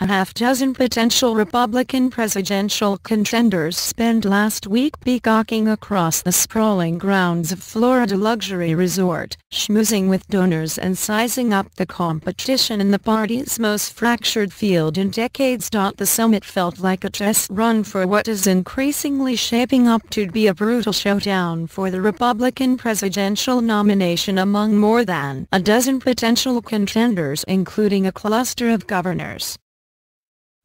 A half dozen potential Republican presidential contenders spent last week peacocking across the sprawling grounds of Florida luxury resort, schmoozing with donors and sizing up the competition in the party's most fractured field in decades. The summit felt like a chess run for what is increasingly shaping up to be a brutal showdown for the Republican presidential nomination among more than a dozen potential contenders including a cluster of governors.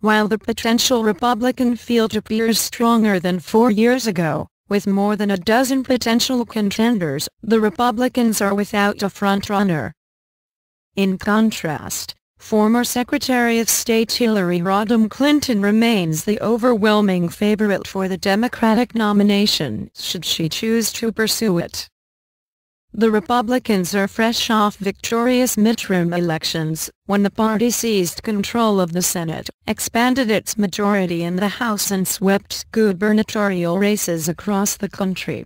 While the potential Republican field appears stronger than four years ago, with more than a dozen potential contenders, the Republicans are without a frontrunner. In contrast, former Secretary of State Hillary Rodham Clinton remains the overwhelming favorite for the Democratic nomination should she choose to pursue it. The Republicans are fresh off victorious midterm elections, when the party seized control of the Senate, expanded its majority in the House and swept gubernatorial races across the country.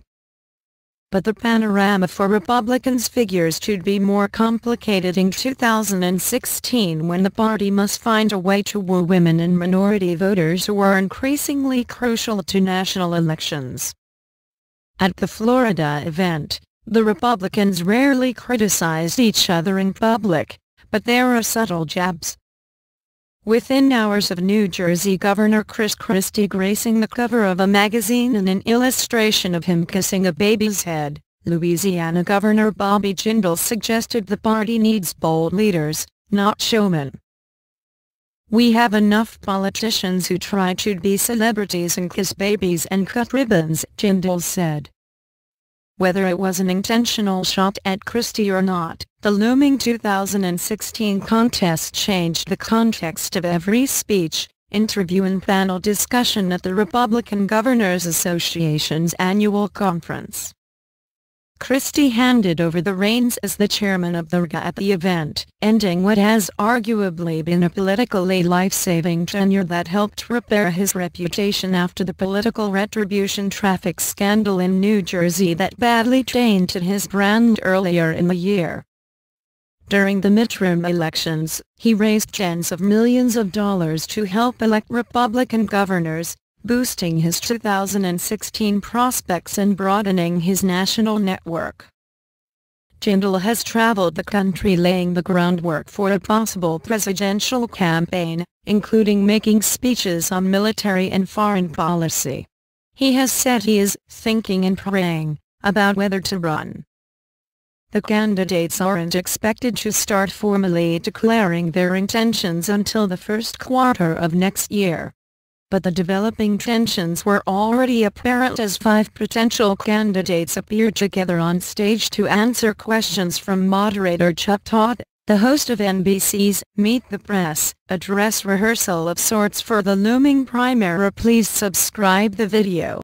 But the panorama for Republicans figures to be more complicated in 2016 when the party must find a way to woo women and minority voters who are increasingly crucial to national elections. At the Florida event, the Republicans rarely criticized each other in public, but there are subtle jabs. Within hours of New Jersey Governor Chris Christie gracing the cover of a magazine in an illustration of him kissing a baby's head, Louisiana Governor Bobby Jindal suggested the party needs bold leaders, not showmen. We have enough politicians who try to be celebrities and kiss babies and cut ribbons, Jindal said. Whether it was an intentional shot at Christie or not, the looming 2016 contest changed the context of every speech, interview and panel discussion at the Republican Governors Association's annual conference. Christie handed over the reins as the chairman of the RGA at the event, ending what has arguably been a politically life-saving tenure that helped repair his reputation after the political retribution traffic scandal in New Jersey that badly tainted his brand earlier in the year. During the midterm elections, he raised tens of millions of dollars to help elect Republican governors, boosting his 2016 prospects and broadening his national network. Jindal has traveled the country laying the groundwork for a possible presidential campaign, including making speeches on military and foreign policy. He has said he is thinking and praying about whether to run. The candidates aren't expected to start formally declaring their intentions until the first quarter of next year but the developing tensions were already apparent as five potential candidates appeared together on stage to answer questions from moderator Chuck Todd, the host of NBC's Meet the Press, a dress rehearsal of sorts for the looming primary. Please subscribe the video.